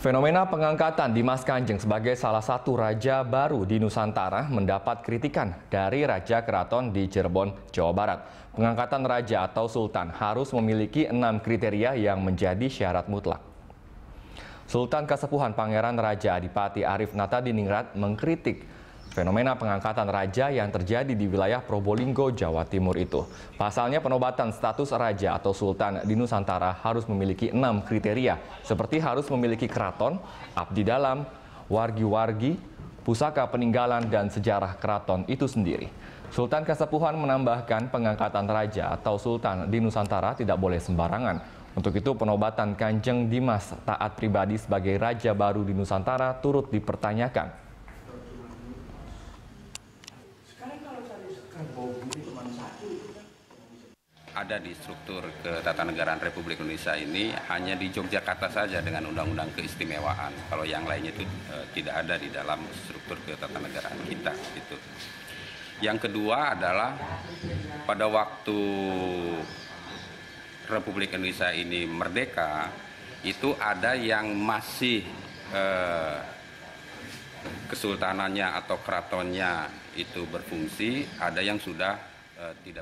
Fenomena pengangkatan Dimas Kanjeng sebagai salah satu raja baru di Nusantara mendapat kritikan dari Raja Keraton di Cirebon, Jawa Barat. Pengangkatan raja atau sultan harus memiliki enam kriteria yang menjadi syarat mutlak. Sultan Kesepuhan Pangeran Raja Adipati Arif Nata Diningrat mengkritik Fenomena pengangkatan raja yang terjadi di wilayah Probolinggo, Jawa Timur itu. Pasalnya penobatan status raja atau sultan di Nusantara harus memiliki enam kriteria, seperti harus memiliki keraton, abdi dalam, wargi-wargi, pusaka peninggalan, dan sejarah keraton itu sendiri. Sultan Kasepuhan menambahkan pengangkatan raja atau sultan di Nusantara tidak boleh sembarangan, untuk itu penobatan Kanjeng Dimas taat pribadi sebagai raja baru di Nusantara turut dipertanyakan. ada di struktur ketatanegaraan Republik Indonesia ini hanya di Yogyakarta saja dengan undang-undang keistimewaan. Kalau yang lainnya itu e, tidak ada di dalam struktur ketatanegaraan kita gitu. Yang kedua adalah pada waktu Republik Indonesia ini merdeka itu ada yang masih e, kesultanannya atau keratonnya itu berfungsi, ada yang sudah e, tidak